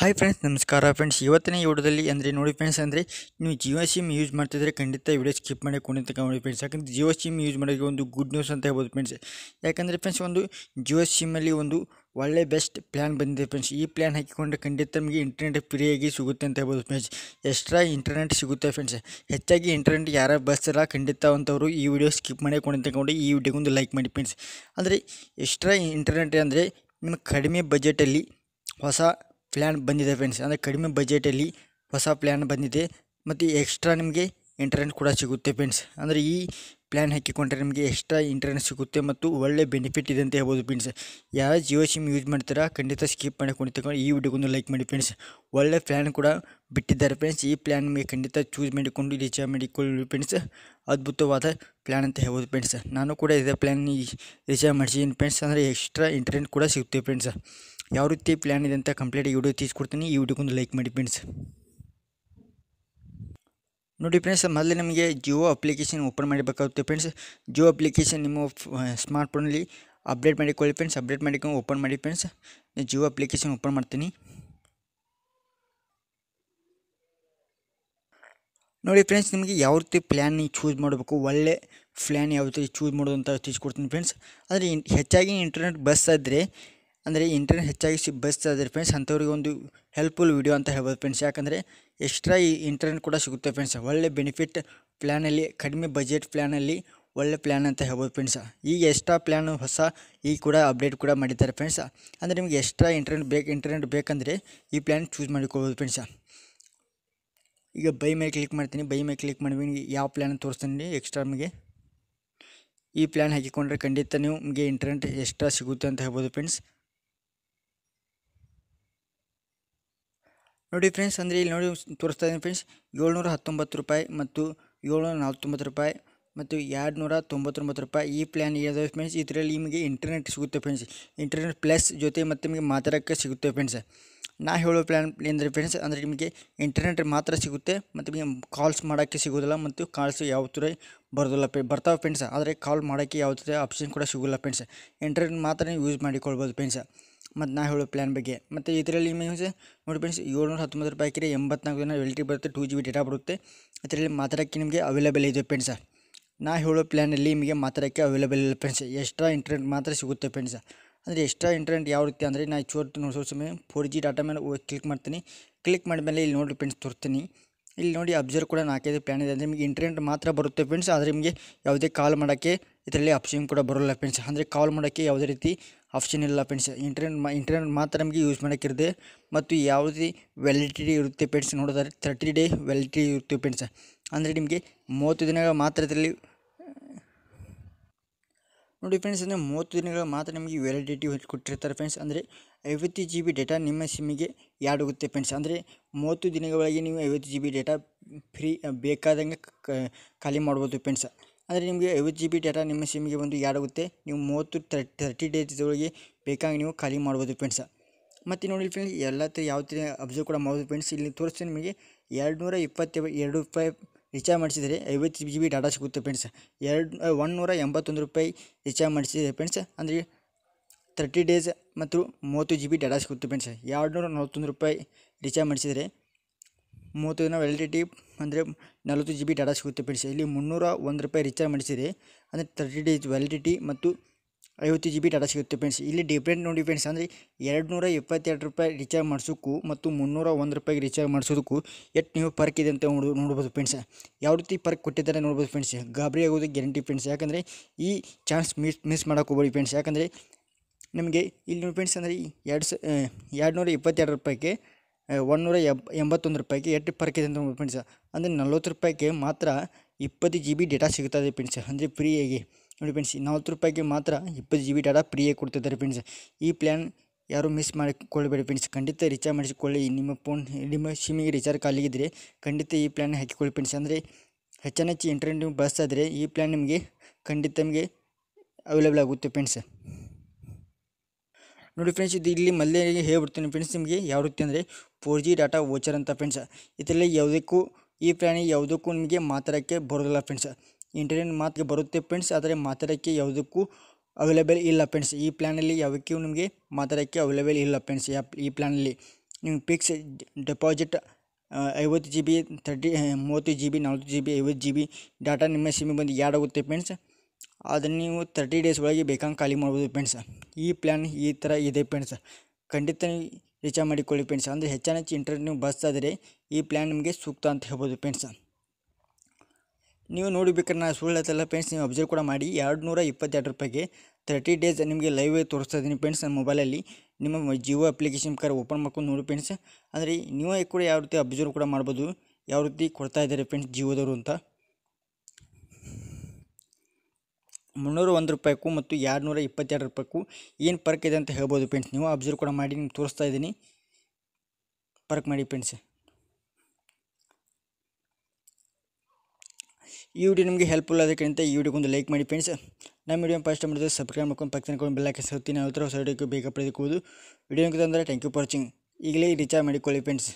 hi friends ನಮಸ್ಕಾರ friends ಇವತ್ತಿನ ವಿಡಿಯೋದಲ್ಲಿ ಅಂದರೆ ನೋಡಿ ಫ್ರೆಂಡ್ಸ್ ಅಂದರೆ ನೀವು ಜಿಯೋ ಸಿಮ್ ಯೂಸ್ ಮಾಡ್ತಿದ್ರೆ ಖಂಡಿತ ವಿಡಿಯೋ ಸ್ಕಿಪ್ ಮಾಡಿ ಕೊಂಡಿದ್ದ ನೋಡಿ ಫ್ರೆಂಡ್ಸ್ ಯಾಕಂದರೆ ಜಿಯೋ ಸಿಮ್ ಯೂಸ್ ಮಾಡೋದಕ್ಕೆ ಒಂದು ಗುಡ್ ನ್ಯೂಸ್ ಅಂತ ಹೇಳ್ಬೋದು ಫ್ರೆಂಡ್ಸ್ ಯಾಕಂದರೆ ಫ್ರೆಂಡ್ಸ್ ಒಂದು ಜಿಯೋ ಸಿಮ್ಮಲ್ಲಿ ಒಂದು ಒಳ್ಳೆ ಬೆಸ್ಟ್ ಪ್ಲ್ಯಾನ್ ಬಂದಿದೆ ಫ್ರೆಂಡ್ಸ್ ಈ ಪ್ಲ್ಯಾನ್ ಹಾಕಿಕೊಂಡ್ರೆ ಖಂಡಿತ ನಮಗೆ ಇಂಟರ್ನೆಟ್ ಫ್ರೀಯಾಗಿ ಸಿಗುತ್ತೆ ಅಂತ ಹೇಳ್ಬೋದು ಫ್ರೆಂಡ್ಸ್ ಎಕ್ಸ್ಟ್ರಾ ಇಂಟರ್ನೆಟ್ ಸಿಗುತ್ತೆ ಫ್ರೆಂಡ್ಸ್ ಹೆಚ್ಚಾಗಿ ಇಂಟರ್ನೆಟ್ ಯಾರೋ ಬಳಸಲ್ಲ ಖಂಡಿತ ಅಂತವರು ಈ ವಿಡಿಯೋ ಸ್ಕಿಪ್ ಮಾಡಿ ತಗೊಂಡು ಈ ಒಂದು ಲೈಕ್ ಮಾಡಿ ಫ್ರೆಂಡ್ಸ್ ಅಂದರೆ ಎಕ್ಸ್ಟ್ರಾ ಇಂಟರ್ನೆಟ್ ಅಂದರೆ ನಿಮ್ಮ ಕಡಿಮೆ ಬಜೆಟಲ್ಲಿ ಹೊಸ ಪ್ಲ್ಯಾನ್ ಬಂದಿದೆ ಫ್ರೆಂಡ್ಸ್ ಅಂದರೆ ಕಡಿಮೆ ಬಜೆಟಲ್ಲಿ ಹೊಸ ಪ್ಲ್ಯಾನ್ ಬಂದಿದೆ ಮತ್ತು ಎಕ್ಸ್ಟ್ರಾ ನಿಮಗೆ ಇಂಟರ್ನೆಟ್ ಕೂಡ ಸಿಗುತ್ತೆ ಫ್ರೆಂಡ್ಸ್ ಅಂದರೆ ಈ ಪ್ಲ್ಯಾನ್ ಹಾಕಿಕೊಂಡ್ರೆ ನಿಮಗೆ ಎಕ್ಸ್ಟ್ರಾ ಇಂಟರ್ನೆಟ್ ಸಿಗುತ್ತೆ ಮತ್ತು ಒಳ್ಳೆ ಬೆನಿಫಿಟ್ ಇದೆ ಅಂತ ಹೇಳ್ಬೋದು ಫ್ರೆಂಡ್ಸ್ ಯಾರು ಜಿಯೋ ಸಿಮ್ ಯೂಸ್ ಮಾಡ್ತೀರಾ ಖಂಡಿತ ಸ್ಕಿಪ್ ಮಾಡಿ ಕೊಂಡಿತಕೊಂಡು ಈ ವಿಡಿಯೋಗೊಂದು ಲೈಕ್ ಮಾಡಿ ಫ್ರೆಂಡ್ಸ್ ಒಳ್ಳೆ ಪ್ಲ್ಯಾನ್ ಕೂಡ ಬಿಟ್ಟಿದ್ದಾರೆ ಫ್ರೆಂಡ್ಸ್ ಈ ಪ್ಲ್ಯಾನ್ ನಿಮಗೆ ಖಂಡಿತ ಚೂಸ್ ಮಾಡಿಕೊಂಡು ರೀಚಾರ್ಜ್ ಮಾಡಿಕೊಳ್ಳಿ ಫ್ರೆಂಡ್ಸ್ ಅದ್ಭುತವಾದ ಪ್ಲ್ಯಾನ್ ಅಂತ ಹೇಳ್ಬೋದು ಫ್ರೆಂಡ್ಸ್ ನಾನು ಕೂಡ ಇದೇ ಪ್ಲ್ಯಾನ್ ರೀಚಾರ್ಜ್ ಮಾಡಿಸಿದ್ದೀನಿ ಫ್ರೆಂಡ್ಸ್ ಅಂದರೆ ಎಕ್ಸ್ಟ್ರಾ ಇಂಟರ್ನೆಟ್ ಕೂಡ ಸಿಗುತ್ತೆ ಫ್ರೆಂಡ್ಸ್ ಯಾವ ರೀತಿ ಪ್ಲ್ಯಾನ್ ಇದೆ ಅಂತ ಕಂಪ್ಲೀಟಾಗಿ ವಿಡಿಯೋ ತೀಸ್ಕೊಡ್ತೀನಿ ಈ ವಿಡಿಯೋಗೊಂದು ಲೈಕ್ ಮಾಡಿ ಫ್ರೆಂಡ್ಸ್ ನೋಡಿ ಫ್ರೆಂಡ್ಸ್ ಮೊದಲೇ ನಿಮಗೆ ಜಿಯೋ ಅಪ್ಲಿಕೇಶನ್ ಓಪನ್ ಮಾಡಬೇಕಾಗುತ್ತೆ ಫ್ರೆಂಡ್ಸ್ ಜಿಯೋ ಅಪ್ಲಿಕೇಶನ್ ನಿಮ್ಮ ಸ್ಮಾರ್ಟ್ ಫೋನಲ್ಲಿ ಅಪ್ಡೇಟ್ ಮಾಡಿಕೊಳ್ಳಿ ಫ್ರೆಂಡ್ಸ್ ಅಪ್ಡೇಟ್ ಮಾಡಿಕೊಂಡು ಓಪನ್ ಮಾಡಿ ಫ್ರೆಂಡ್ಸ್ ಜಿಯೋ ಅಪ್ಲಿಕೇಶನ್ ಓಪನ್ ಮಾಡ್ತೀನಿ ನೋಡಿ ಫ್ರೆಂಡ್ಸ್ ನಿಮಗೆ ಯಾವ ರೀತಿ ಪ್ಲ್ಯಾನ್ ಚೂಸ್ ಮಾಡಬೇಕು ಒಳ್ಳೆ ಪ್ಲ್ಯಾನ್ ಯಾವ ರೀತಿ ಚೂಸ್ ಮಾಡೋದು ಅಂತ ತಿಳಿಸ್ಕೊಡ್ತೀನಿ ಫ್ರೆಂಡ್ಸ್ ಆದರೆ ಹೆಚ್ಚಾಗಿ ಇಂಟರ್ನೆಟ್ ಬಸ್ ಆದರೆ ಅಂದರೆ ಇಂಟರ್ನೆಟ್ ಹೆಚ್ಚಾಗಿ ಬಯಸ್ತಾ ಇದ್ದಾರೆ ಫ್ರೆಂಡ್ಸ್ ಅಂಥವ್ರಿಗೆ ಒಂದು ಹೆಲ್ಪ್ಫುಲ್ ವಿಡಿಯೋ ಅಂತ ಹೇಳ್ಬೋದು ಫ್ರೆಂಡ್ಸ್ ಯಾಕಂದರೆ ಎಕ್ಸ್ಟ್ರಾ ಈ ಇಂಟರ್ನೆಟ್ ಕೂಡ ಸಿಗುತ್ತೆ ಫ್ರೆಂಡ್ಸ್ ಒಳ್ಳೆ ಬೆನಿಫಿಟ್ ಪ್ಲ್ಯಾನಲ್ಲಿ ಕಡಿಮೆ ಬಜೆಟ್ ಪ್ಲ್ಯಾನಲ್ಲಿ ಒಳ್ಳೆ ಪ್ಲ್ಯಾನ್ ಅಂತ ಹೇಳ್ಬೋದು ಫ್ರೆಂಡ್ಸ್ ಈಗ ಎಕ್ಸ್ಟ್ರಾ ಪ್ಲ್ಯಾನ್ ಹೊಸ ಈಗ ಕೂಡ ಅಪ್ಡೇಟ್ ಕೂಡ ಮಾಡಿದ್ದಾರೆ ಫ್ರೆಂಡ್ಸ್ ಅಂದರೆ ನಿಮಗೆ ಎಕ್ಸ್ಟ್ರಾ ಇಂಟರ್ನೆಟ್ ಬೇಕು ಇಂಟರ್ನೆಟ್ ಬೇಕಂದರೆ ಈ ಪ್ಲ್ಯಾನ್ ಚೂಸ್ ಮಾಡಿಕೊಳ್ಬೋದು ಫ್ರೆಂಡ್ಸ ಈಗ ಬೈ ಮೇಲೆ ಕ್ಲಿಕ್ ಮಾಡ್ತೀನಿ ಬೈ ಮೇಲೆ ಕ್ಲಿಕ್ ಮಾಡಿ ಯಾವ ಪ್ಲ್ಯಾನ್ ತೋರಿಸ್ತೀನಿ ಎಕ್ಸ್ಟ್ರಾ ನಿಮಗೆ ಈ ಪ್ಲ್ಯಾನ್ ಹಾಕಿಕೊಂಡ್ರೆ ಖಂಡಿತ ನಿಮಗೆ ಇಂಟರ್ನೆಟ್ ಎಕ್ಸ್ಟ್ರಾ ಸಿಗುತ್ತೆ ಅಂತ ಹೇಳ್ಬೋದು ಫ್ರೆಂಡ್ಸ್ ನೋಡಿ ಫ್ರೆಂಡ್ಸ್ ಅಂದರೆ ಇಲ್ಲಿ ನೋಡಿ ತೋರಿಸ್ತಾ ಇದ್ದೀನಿ ಫ್ರೆಂಡ್ಸ್ ಏಳ್ನೂರ ಹತ್ತೊಂಬತ್ತು ರೂಪಾಯಿ ಮತ್ತು ಏಳ್ನೂರ ನಲ್ವತ್ತೊಂಬತ್ತು ರೂಪಾಯಿ ಮತ್ತು ಎರಡುನೂರ ತೊಂಬತ್ತೊಂಬತ್ತು ರೂಪಾಯಿ ಈ ಪ್ಲ್ಯಾನ್ ಇದೆ ಫ್ರೆಂಡ್ಸ್ ಇದರಲ್ಲಿ ನಿಮಗೆ ಇಂಟರ್ನೆಟ್ ಸಿಗುತ್ತೆ ಫ್ರೆಂಡ್ಸ್ ಇಂಟರ್ನೆಟ್ ಪ್ಲಸ್ ಜೊತೆ ಮತ್ತು ನಿಮಗೆ ಮಾತಾಡೋಕ್ಕೆ ಸಿಗುತ್ತೆ ಫ್ರೆಂಡ್ಸ್ ನಾ ಹೇಳೋ ಪ್ಲ್ಯಾನ್ ಅಂದರೆ ಫ್ರೆಂಡ್ಸ್ ಅಂದರೆ ನಿಮಗೆ ಇಂಟರ್ನೆಟ್ ಮಾತ್ರ ಸಿಗುತ್ತೆ ಮತ್ತು ನಿಮಗೆ ಕಾಲ್ಸ್ ಮಾಡೋಕ್ಕೆ ಸಿಗೋದಿಲ್ಲ ಮತ್ತು ಕಾಲ್ಸ್ ಯಾವ ಥರ ಬರೋದಿಲ್ಲ ಪೆ ಬರ್ತಾವೆ ಫ್ರೆಂಡ್ಸ್ ಆದರೆ ಕಾಲ್ ಮಾಡೋಕ್ಕೆ ಯಾವ ಥರ ಆಪ್ಷನ್ ಕೂಡ ಸಿಗೋಲ್ಲ ಫ್ರೆಂಡ್ಸ್ ಇಂಟರ್ನೆಟ್ ಮಾತ್ರ ಯೂಸ್ ಮಾಡಿಕೊಳ್ಬೋದು ಫ್ರೆಂಡ್ಸ್ ಮತ್ತು ನಾ ಹೇಳೋ ಪ್ಲ್ಯಾನ್ ಬಗ್ಗೆ ಮತ್ತು ಇದರಲ್ಲಿ ಮೀನ್ಸ್ ನೋಡಿ ಫ್ರೆಂಡ್ಸ್ ಏಳ್ನೂರ ಹತ್ತೊಂಬತ್ತು ರೂಪಾಯಿಗೆ ಎಂಬತ್ನಾಲ್ಕು ದಿನ ವೆಲ್ಟಿ ಬರುತ್ತೆ ಟೂ ಜಿ ಬಿ ಡೇಟಾ ಬರುತ್ತೆ ಅದರಲ್ಲಿ ಮಾತಾಡೋಕ್ಕೆ ನಿಮಗೆ ಅವೈಲೇಬಲ್ ಇದೆ ಫ್ರೆಂಡ್ಸ ನಾ ಹೇಳೋ ಪ್ಲ್ಯಾನಲ್ಲಿ ನಿಮಗೆ ಮಾತಾಡೋಕ್ಕೆ ಅವೈಲೇಬಲ್ ಇಲ್ಲ ಫ್ರೆಂಡ್ಸ್ ಎಕ್ಸ್ಟ್ರಾ ಇಂಟರ್ನೆಟ್ ಮಾತ್ರ ಸಿಗುತ್ತೆ ಫ್ರೆಂಡ್ಸ್ ಅಂದರೆ ಎಕ್ಸ್ಟ್ರಾ ಇಂಟರ್ನೆಟ್ ಯಾವ ರೀತಿ ಅಂದರೆ ನಾ ಚೋರ್ ನೋಡಿಸೋ ಸಮಯ ಫೋರ್ ಜಿ ಡಾಟಾ ಮೇಲೆ ಕ್ಲಿಕ್ ಮಾಡ್ತೀನಿ ಕ್ಲಿಕ್ ಮೇಲೆ ಇಲ್ಲಿ ನೋಡಿರಿ ಫ್ರೆಂಡ್ಸ್ ತೋರ್ತೀನಿ ಇಲ್ಲಿ ನೋಡಿ ಅಬ್ಸರ್ವ್ ಕೂಡ ನಾಲ್ಕೈದು ಪ್ಲ್ಯಾನ್ ಇದೆ ಅಂದರೆ ನಿಮಗೆ ಇಂಟರ್ನೆಟ್ ಮಾತ್ರ ಬರುತ್ತೆ ಫ್ರೆಂಡ್ಸ್ ಆದರೆ ನಿಮಗೆ ಯಾವುದೇ ಕಾಲ್ ಮಾಡೋಕ್ಕೆ ಇದರಲ್ಲಿ ಆಪ್ಷನ್ ಕೂಡ ಬರೋಲ್ಲ ಫ್ರೆಂಡ್ಸ್ ಅಂದರೆ ಕಾಲ್ ಮಾಡೋಕ್ಕೆ ಯಾವುದೇ ರೀತಿ ಆಪ್ಷನ್ ಇಲ್ಲ ಫ್ರೆಂಡ್ಸ್ ಇಂಟರ್ನೆಟ್ ಮಾ ಇಂಟರ್ನೆಟ್ ಮಾತ್ರ ನಮಗೆ ಯೂಸ್ ಮಾಡೋಕ್ಕಿರದೆ ಮತ್ತು ಯಾವುದೇ ವ್ಯಾಲಿಟಿ ಇರುತ್ತೆ ಫ್ರೆಂಡ್ಸ್ ನೋಡೋದಾದ್ರೆ ತರ್ಟಿ ಡೇ ವ್ಯಾಲಿಟಿ ಇರುತ್ತೆ ಫ್ರೆಂಡ್ಸ್ ಅಂದರೆ ನಿಮಗೆ ಮೂವತ್ತು ದಿನಗಳ ಮಾತ್ರ ಇದರಲ್ಲಿ ನೋಡಿ ಫ್ರೆಂಡ್ಸ್ ಅಂದರೆ ಮೂವತ್ತು ದಿನಗಳ ಮಾತ್ರ ನಿಮಗೆ ವ್ಯಾಲಿಡಿಟಿ ಕೊಟ್ಟಿರ್ತಾರೆ ಫ್ರೆಂಡ್ಸ್ ಅಂದರೆ ಐವತ್ತು ಜಿ ಬಿ ಡೇಟಾ ನಿಮ್ಮ ಸಿಮ್ಮಿಗೆ ಯಾಡ್ ಹೋಗುತ್ತೆ ಫ್ರೆಂಡ್ಸ್ ಅಂದರೆ ಮೂವತ್ತು ದಿನಗಳೊಳಗೆ ನೀವು ಐವತ್ತು ಜಿ ಬಿ ಡೇಟಾ ಫ್ರೀ ಬೇಕಾದಂಗೆ ಖಾಲಿ ಮಾಡ್ಬೋದು ಫ್ರೆಂಡ್ಸ್ ಅಂದರೆ ನಿಮಗೆ ಐವತ್ತು ಜಿ ಬಿ ಡೇಟಾ ನಿಮ್ಮ ಸಿಮ್ಮಿಗೆ ಬಂದು ಯಾಡಾಗುತ್ತೆ ನೀವು ಮೂವತ್ತು ತರ್ಟಿ ತರ್ಟಿ ಡೇಸ್ ಒಳಗೆ ಬೇಕಾಗಿ ನೀವು ಖಾಲಿ ಮಾಡ್ಬೋದು ಫ್ರೆಂಡ್ಸ್ ಮತ್ತು ನೋಡಿ ಫ್ರೆಂಡ್ಸ್ ಎಲ್ಲ ಯಾವ ಥರ ಅಬ್ಸರ್ವ್ ಕೂಡ ಮಾಡ್ಬೋದು ಫ್ರೆಂಡ್ಸ್ ಇಲ್ಲಿ ತೋರಿಸ್ತೀನಿ ನಿಮಗೆ ಎರಡು ನೂರ ಇಪ್ಪತ್ತೆ ಎರಡು ರೂಪಾಯಿ ರಿಚಾರ್ಜ್ ಮಾಡಿಸಿದರೆ ಐವತ್ತು ಜಿ ಬಿ ಡಾಟಾ ಸಿಗುತ್ತೆ ಫ್ರೆಂಡ್ಸ್ ಎರಡು ಒನ್ನೂರ ಎಂಬತ್ತೊಂದು ರೂಪಾಯಿ ರಿಚಾರ್ಜ್ ಮಾಡಿಸಿದರೆ ಫ್ರೆಂಡ್ಸ್ ಅಂದರೆ ತರ್ಟಿ ಡೇಸ್ ಮತ್ತು ಮೂವತ್ತು ಜಿ ಬಿ ಡಾಟಾ ಸಿಗುತ್ತೆ ಫ್ರೆಂಡ್ಸ್ ಎರಡುನೂರ ನಲವತ್ತೊಂದು ರೂಪಾಯಿ ರಿಚಾರ್ಜ್ ಮಾಡಿಸಿದರೆ ಮೂವತ್ತು ದಿನ ವ್ಯಾಲಿಡಿಟಿ ಅಂದರೆ ನಲವತ್ತು ಜಿ ಬಿ ಡಾಟಾ ಸಿಗುತ್ತೆ ಫ್ರೆಂಡ್ಸ್ ಇಲ್ಲಿ ಮುನ್ನೂರ ಒಂದು ರೂಪಾಯಿ ರಿಚಾರ್ಜ್ ಮಾಡಿಸಿದರೆ ಅಂದರೆ ತರ್ಟಿ ಡೇಸ್ ವ್ಯಾಲಿಡಿಟಿ ಮತ್ತು ಐವತ್ತು ಜಿ ಬಿ ಡಾಟಾ ಸಿಗುತ್ತೆ ಫ್ರೆಂಡ್ಸ್ ಇಲ್ಲಿ ಡಿಫ್ರೆಂಟ್ ನೋಡಿ ಫ್ರೆಂಡ್ಸ್ ಅಂದರೆ ಎರಡು ನೂರ ಇಪ್ಪತ್ತೆರಡು ರೂಪಾಯಿ ರೀಚಾರ್ಜ್ ಮಾಡಿಸೋಕ್ಕೂ ಮತ್ತು ಮುನ್ನೂರ ಒಂದು ರೂಪಾಯಿಗೆ ರೀಚಾರ್ಜ್ ಮಾಡಿಸೋದಕ್ಕೂ ಎಷ್ಟು ನೀವು ಪರ್ಕ್ ಇದೆ ಅಂತ ನೋಡ್ ನೋಡ್ಬೋದು ಫ್ರೆಂಡ್ಸ್ ಯಾವ ರೀತಿ ಪರ್ಕ್ ಕೊಟ್ಟಿದ್ದಾರೆ ನೋಡ್ಬೋದು ಫ್ರೆಂಡ್ಸ್ ಗಾಬರಿ ಆಗೋದು ಗ್ಯಾರಂಟಿ ಫ್ರೆಂಡ್ಸ್ ಯಾಕಂದರೆ ಈ ಚಾನ್ಸ್ ಮಿಸ್ ಮಿಸ್ ಹೋಗ್ಬೇಡಿ ಫ್ರೆಂಡ್ಸ್ ಯಾಕಂದರೆ ನಿಮಗೆ ಇಲ್ಲಿ ನೋಡಿ ಫ್ರೆಂಡ್ಸ್ ಅಂದರೆ ಎರಡು ಸ ಎರಡು ನೂರ ಇಪ್ಪತ್ತೆರಡು ರೂಪಾಯಿಗೆ ಒಂದುನೂರ ಎಬ್ ಎಂಬತ್ತೊಂದು ರೂಪಾಯಿಗೆ ಎಷ್ಟು ಪರ್ಕ್ ಇದೆ ಅಂತ ನೋಡ್ಬೋದು ಫ್ರೆಂಡ್ಸ್ ಅಂದರೆ ನಲ್ವತ್ತು ರೂಪಾಯಿಗೆ ಮಾತ್ರ ಇಪ್ಪತ್ತು ಜಿ ಬಿ ಡೇಟಾ ಸಿಗುತ್ತದೆ ಫ್ರೆಂಡ್ಸ್ ಅಂದರೆ ಫ್ರೀಯಾಗಿ ನೋಡಿ ಫ್ರೆಂಡ್ಸ್ ನಲ್ವತ್ತು ರೂಪಾಯಿಗೆ ಮಾತ್ರ ಇಪ್ಪತ್ತು ಜಿ ಬಿ ಡಾಟಾ ಫ್ರೀಯೇ ಕೊಡ್ತಿದ್ದಾರೆ ಫ್ರೆಂಡ್ಸ್ ಈ ಪ್ಲ್ಯಾನ್ ಯಾರು ಮಿಸ್ ಮಾಡಿಕೊಳ್ಳಬೇಡಿ ಫ್ರೆಂಡ್ಸ್ ಖಂಡಿತ ರಿಚಾರ್ಜ್ ಮಾಡಿಸಿಕೊಳ್ಳಿ ನಿಮ್ಮ ಫೋನ್ ನಿಮ್ಮ ಸಿಮ್ಮಿಗೆ ರಿಚಾರ್ಜ್ ಖಾಲಿಗಿದ್ದರೆ ಖಂಡಿತ ಈ ಪ್ಲ್ಯಾನ್ ಹಾಕಿಕೊಳ್ಳಿ ಫ್ರೆಂಡ್ಸ್ ಅಂದರೆ ಹೆಚ್ಚಿನ ಹೆಚ್ಚು ಇಂಟರ್ನೆಟ್ ನೀವು ಬಳಸ್ತಾಯಿದ್ರೆ ಈ ಪ್ಲ್ಯಾನ್ ನಿಮಗೆ ಖಂಡಿತ ನಿಮಗೆ ಅವೈಲೇಬಲ್ ಆಗುತ್ತೆ ಫ್ರೆಂಡ್ಸ್ ನೋಡಿ ಫ್ರೆಂಡ್ಸ್ ಇದು ಇಲ್ಲಿ ಮೊದಲೇ ಹೇಳ್ಬಿಡ್ತೀನಿ ಫ್ರೆಂಡ್ಸ್ ನಿಮಗೆ ಯಾವ ರೀತಿ ಅಂದರೆ ಫೋರ್ ಜಿ ಡಾಟಾ ವೋಚರ್ ಅಂತ ಫ್ರೆಂಡ್ಸ್ ಇದರಲ್ಲಿ ಯಾವುದಕ್ಕೂ ಈ ಪ್ಲ್ಯಾನ್ ಯಾವುದಕ್ಕೂ ನಿಮಗೆ ಮಾತಾಡೋಕ್ಕೆ ಬರೋದಿಲ್ಲ ಫ್ರೆಂಡ್ಸ್ ಇಂಟರ್ನೆಟ್ ಮಾತಿಗೆ ಬರುತ್ತೆ ಫ್ರೆಂಡ್ಸ್ ಆದರೆ ಮಾತಾಡೋಕ್ಕೆ ಯಾವುದಕ್ಕೂ ಅವೈಲೇಬಲ್ ಇಲ್ಲ ಫ್ರೆಂಡ್ಸ್ ಈ ಪ್ಲ್ಯಾನಲ್ಲಿ ಯಾವಕ್ಕೂ ನಿಮಗೆ ಮಾತಾಡೋಕ್ಕೆ ಅವೈಲೇಬಲ್ ಇಲ್ಲ ಫ್ರೆಂಡ್ಸ್ ಯಾಪ್ ಈ ಪ್ಲ್ಯಾನಲ್ಲಿ ನಿಮ್ಗೆ ಫಿಕ್ಸ್ ಡೆಪಾಸಿಟ್ ಐವತ್ತು ಜಿ ಬಿ ತರ್ಟಿ ಮೂವತ್ತು ಜಿ ಬಿ ನಲ್ವತ್ತು ಜಿ ಬಿ ಐವತ್ತು ಜಿ ಬಿ ಡಾಟಾ ನಿಮ್ಮ ಸಿಮ್ಮಿಗೆ ಬಂದು ಯಾಡ್ ಆಗುತ್ತೆ ಫ್ರೆಂಡ್ಸ್ ಅದನ್ನು ನೀವು ತರ್ಟಿ ಡೇಸ್ ಒಳಗೆ ಬೇಕಂಗೆ ಖಾಲಿ ಮಾಡ್ಬೋದು ಫ್ರೆಂಡ್ಸ್ ಈ ಪ್ಲ್ಯಾನ್ ಈ ಥರ ಇದೆ ಫ್ರೆಂಡ್ಸ್ ಖಂಡಿತ ರೀಚಾರ್ಜ್ ಮಾಡಿಕೊಳ್ಳಿ ಫ್ರೆಂಡ್ಸ್ ಅಂದರೆ ಹೆಚ್ಚಾನ ಇಂಟರ್ನೆಟ್ ನೀವು ಬಸ್ ಆದರೆ ಈ ಪ್ಲ್ಯಾನ್ ನಿಮಗೆ ಸೂಕ್ತ ಅಂತ ಹೇಳ್ಬೋದು ಫ್ರೆಂಡ್ಸ್ ನೀವು ನೋಡಿಬೇಕಾರೆ ನಾನು ಸುಳ್ಳು ಹೇಳ್ತಲ್ಲ ಫ್ರೆಂಡ್ಸ್ ನೀವು ಅಬ್ಸರ್ವ್ ಕೂಡ ಮಾಡಿ ಎರಡು ನೂರ ಇಪ್ಪತ್ತೆರಡು ರೂಪಾಯಿಗೆ ತರ್ಟಿ ಡೇಸ್ ನಿಮಗೆ ಲೈವ್ ತೋರಿಸ್ತಾ ಇದ್ದೀನಿ ಫ್ರೆಂಡ್ಸ್ ನನ್ನ ಮೊಬೈಲಲ್ಲಿ ನಿಮ್ಮ ಜಿಯೋ ಅಪ್ಲಿಕೇಶನ್ ಪ್ರಕಾರ ಓಪನ್ ಮಾಡ್ಕೊಂಡು ನೋಡಿ ಫ್ರೆಂಡ್ಸ್ ಅಂದರೆ ನೀವೇ ಕೂಡ ಯಾವ ರೀತಿ ಅಬ್ಸರ್ವ್ ಕೂಡ ಮಾಡ್ಬೋದು ಯಾವ ರೀತಿ ಕೊಡ್ತಾ ಇದ್ದಾರೆ ಫ್ರೆಂಡ್ಸ್ ಜಿಯೋದವರು ಅಂತ ಮುನ್ನೂರ ಒಂದು ರೂಪಾಯಿಗೂ ಮತ್ತು ಎರಡು ನೂರ ಇಪ್ಪತ್ತೆರಡು ರೂಪಾಯಿಗೂ ಏನು ಪರ್ಕ್ ಇದೆ ಅಂತ ಹೇಳ್ಬೋದು ಫ್ರೆಂಡ್ಸ್ ನೀವು ಅಬ್ಸರ್ವ್ ಕೂಡ ಮಾಡಿ ನಿಮ್ಗೆ ತೋರಿಸ್ತಾ ಇದ್ದೀನಿ ಪರ್ಕ್ ಮಾಡಿ ಫ್ರೆಂಡ್ಸ್ ಈ ವಿಡಿಯೋ ನಿಮಗೆ ಹೆಲ್ಪ್ಫುಲ್ ಅದಕ್ಕಿಂತ ಈ ವಿಡಿಯೋಗೊಂದು ಲೈಕ್ ಮಾಡಿ ಫ್ರೆಂಡ್ಸ್ ನಮ್ಮ ವಿಡಿಯೋ ಫಸ್ಟ್ ಮಾಡಿದ್ರೆ ಸಬ್ಸ್ಕ್ರೈಬ್ ಮಾಡ್ಕೊಂಡು ಪಕ್ಕದ ಕೊಂಡು ಬೆಲ್ಲಕ್ಕೆ ಸತ್ತೀನಿ ಅವರ ಹೊಸ ವಿಡಿಯೋಕ್ಕೆ ಬೇಗ ಪಡೆದುಕೋದು ವಿಡಿಯೋ ಅಂದರೆ ಥ್ಯಾಂಕ್ ಯು ಫಾರ್ ವಾಚಿಂಗ್ ಈಗಲೇ ರೀಚಾರ್ಜ್ ಮಾಡಿಕೊಳ್ಳಿ ಫ್ರೆಂಡ್ಸ್